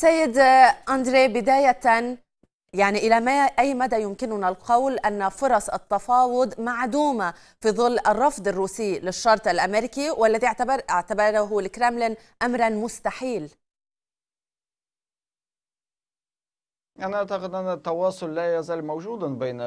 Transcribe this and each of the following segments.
سيد أندري بداية يعني إلى ما أي مدى يمكننا القول أن فرص التفاوض معدومة في ظل الرفض الروسي للشرط الأمريكي والذي اعتبر اعتبره الكرملين أمرا مستحيل أنا أعتقد أن التواصل لا يزال موجودا بين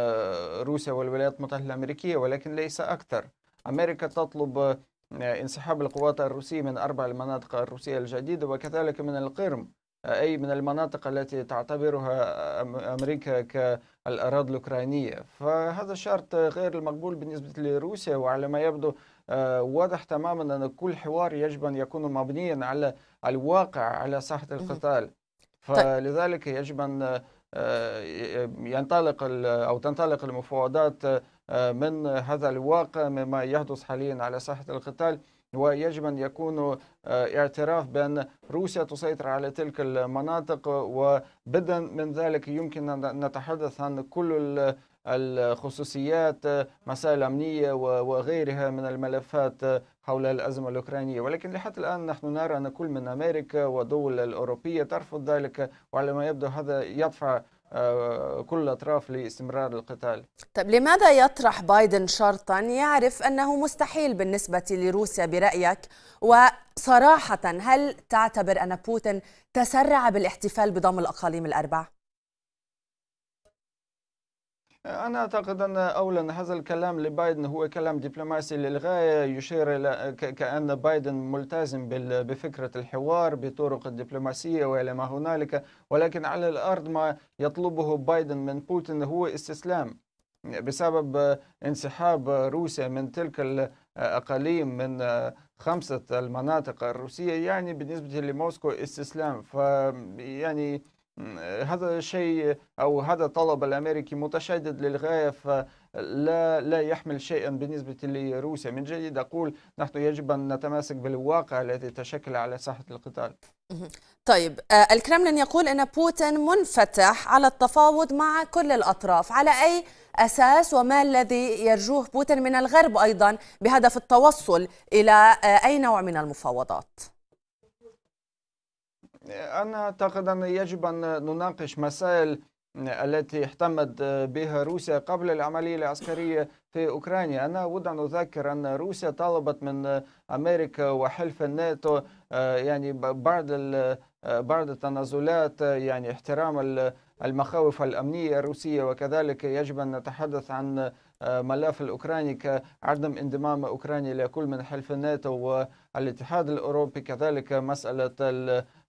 روسيا والولايات المتحدة الأمريكية ولكن ليس أكثر أمريكا تطلب انسحاب القوات الروسية من أربع المناطق الروسية الجديدة وكذلك من القرم أي من المناطق التي تعتبرها أمريكا كالأراضي الأوكرانية فهذا الشرط غير المقبول بالنسبة لروسيا وعلى ما يبدو آه، واضح تماما أن كل حوار يجب أن يكون مبنيا على الواقع على ساحة القتال طيب. فلذلك يجب أن آه، ينطلق أو تنطلق المفاوضات آه، من هذا الواقع مما يحدث حاليا على ساحة القتال ويجب أن يكون آه، اعتراف بأن روسيا تسيطر على تلك المناطق وبدا من ذلك يمكن أن نتحدث عن كل الخصوصيات مسائل أمنية وغيرها من الملفات حول الأزمة الأوكرانية ولكن لحد الآن نحن نرى أن كل من أمريكا ودول الأوروبية ترفض ذلك وعلى ما يبدو هذا يدفع آه، كل الأطراف لاستمرار القتال طيب لماذا يطرح بايدن شرطا يعرف أنه مستحيل بالنسبة لروسيا برأيك وصراحة هل تعتبر أن بوتين تسرع بالاحتفال بضم الأقاليم الأربع؟ أنا أعتقد أن أولا هذا الكلام لبايدن هو كلام دبلوماسي للغاية يشير إلى كأن بايدن ملتزم بفكرة الحوار بطرق الدبلوماسية وإلى ما هنالك ولكن على الأرض ما يطلبه بايدن من بوتين هو استسلام بسبب انسحاب روسيا من تلك الأقاليم من خمسة المناطق الروسية يعني بالنسبة لموسكو استسلام فيعني آه، هذا شيء أو هذا طلب الأمريكي متشدد للغاية فلا لا يحمل شيئا بالنسبة لروسيا من جديد أقول نحن يجب أن نتماسك بالواقع الذي تشكل على ساحة القتال طيب آه، الكرملين يقول أن بوتين منفتح على التفاوض مع كل الأطراف على أي أساس وما الذي يرجوه بوتين من الغرب أيضا بهدف التوصل إلى آه، أي نوع من المفاوضات أنا أعتقد أن يجب أن نناقش مسائل التي احتمت بها روسيا قبل العملية العسكرية في أوكرانيا أنا أود أن أذكر أن روسيا طلبت من أمريكا وحلف الناتو آه، يعني بعض آه، بعض التنازلات آه، يعني احترام المخاوف الأمنية الروسية وكذلك يجب أن نتحدث عن ملف الأوكراني كعدم انضمام أوكرانيا لكل من حلف الناتو الاتحاد الأوروبي كذلك مسألة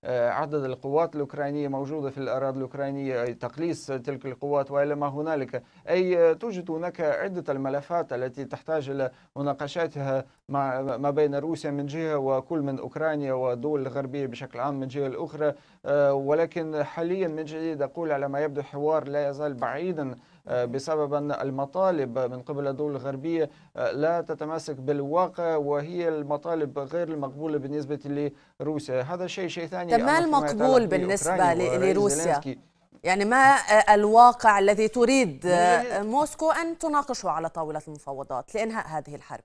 آه، عدد القوات الأوكرانية موجودة في الأراضي الأوكرانية أي تقليص تلك القوات وإلى ما هنالك أي توجد هناك عدة الملفات التي تحتاج إلى مناقشاتها ما بين روسيا من جهة وكل من أوكرانيا والدول الغربية بشكل عام من جهة الأخرى آه، ولكن حاليا من جديد أقول على ما يبدو الحوار لا يزال بعيدا آه، بسبب أن المطالب من قبل الدول الغربية آه، لا تتماسك بالواقع وهي المطالب غير المقبولة بالنسبة لروسيا هذا شيء شيء ثاني ما المقبول بالنسبة لروسيا؟ يعني ما آه، الواقع الذي تريد موسكو أن تناقشه على طاولة المفاوضات لإنهاء هذه الحرب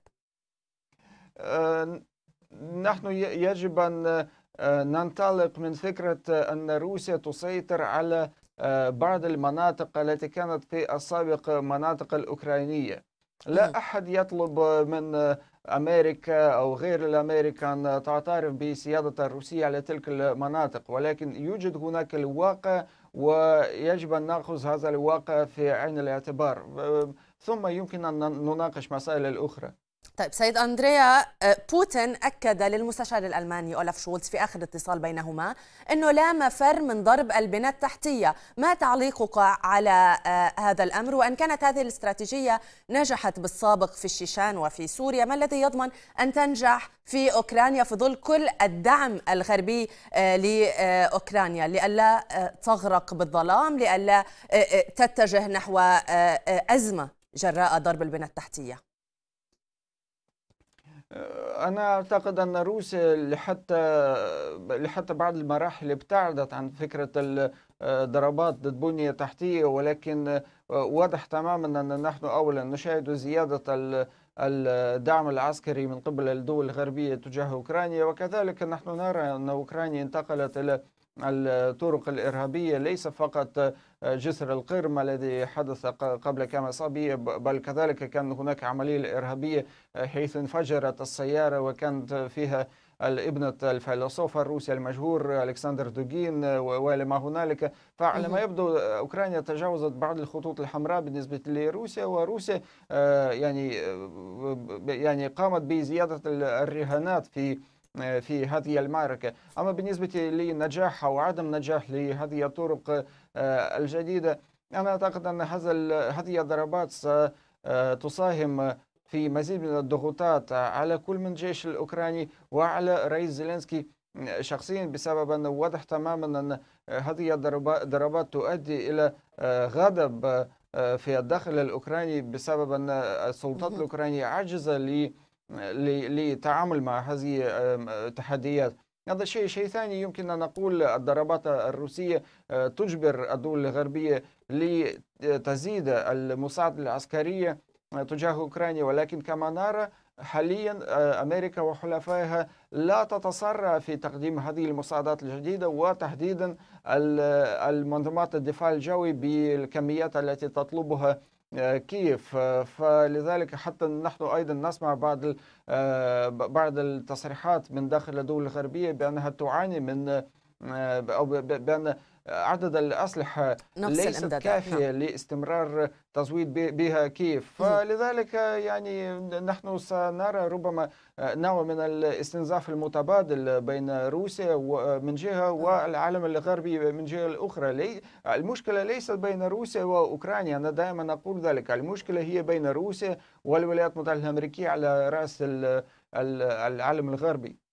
نحن يجب أن ننطلق من فكرة أن روسيا تسيطر على بعض المناطق التي كانت في السابق مناطق الأوكرانية لا أحد يطلب من أمريكا أو غير الأمريكا أن تعترف بسيادة الروسية على تلك المناطق ولكن يوجد هناك الواقع ويجب أن نأخذ هذا الواقع في عين الاعتبار ثم يمكن أن نناقش مسائل الأخرى طيب سيد أندريا آه، بوتين أكد للمستشار الألماني أولف شولتز في آخر اتصال بينهما أنه لا مفر من ضرب البنى التحتية ما تعليقك على آه، هذا الأمر وأن كانت هذه الاستراتيجية نجحت بالسابق في الشيشان وفي سوريا ما الذي يضمن أن تنجح في أوكرانيا في ظل كل الدعم الغربي آه، لأوكرانيا لئلا تغرق بالظلام لئلا تتجه نحو أزمة جراء ضرب البنى التحتية أنا أعتقد أن روسيا لحتى لحتى بعض المراحل ابتعدت عن فكرة الضربات ضد بنية تحتية ولكن آه، واضح تماما أن نحن أولا نشاهد زيادة الدعم العسكري من قبل الدول الغربية تجاه أوكرانيا وكذلك نحن نرى أن أوكرانيا انتقلت إلى الطرق الإرهابية ليس فقط آه، جسر القرم الذي حدث قبل كام أسابيع بل كذلك كان هناك عملية إرهابية آه، حيث انفجرت السيارة وكانت فيها الابنة الفيلسوف الروسي المشهور ألكسندر آه، وإلى ولما هنالك فعلى ما يبدو أوكرانيا تجاوزت بعض الخطوط الحمراء بالنسبة لروسيا وروسيا يعني يعني قامت بزيادة الرهانات في آه، في هذه المعركة أما بالنسبة لنجاح أو عدم نجاح لهذه الطرق آه، الجديدة أنا أعتقد أن هذا هذه الضربات ستساهم آه، في مزيد من الضغوطات على كل من الجيش الأوكراني وعلى رئيس زيلينسكي شخصيا بسبب أنه واضح تماما أن هذه الضربات تؤدي إلى غضب في الداخل الأوكراني بسبب أن السلطات الأوكرانية عاجزة للتعامل مع هذه التحديات هذا شيء شيء ثاني يمكن أن نقول الضربات الروسية آه، تجبر الدول الغربية لتزيد المساعدة العسكرية آه، تجاه أوكرانيا ولكن كما نرى حاليا آه، أمريكا وحلفائها لا تتسرع في تقديم هذه المساعدات الجديدة وتحديدا المنظمات الدفاع الجوي بالكميات التي تطلبها آه، كيف آه، فلذلك حتى نحن ايضا نسمع بعض آه، بعض التصريحات من داخل الدول الغربيه بانها تعاني من او بان عدد الأسلحة نفس ليست نعم. كافية نعم. لاستمرار تزويد بها كيف فلذلك يعني نحن سنرى ربما نوع من الاستنزاف المتبادل بين روسيا من جهة والعالم الغربي من جهة الأخرى المشكلة ليست بين روسيا وأوكرانيا أنا دائما أقول ذلك المشكلة هي بين روسيا والولايات المتحدة الأمريكية على رأس العالم الغربي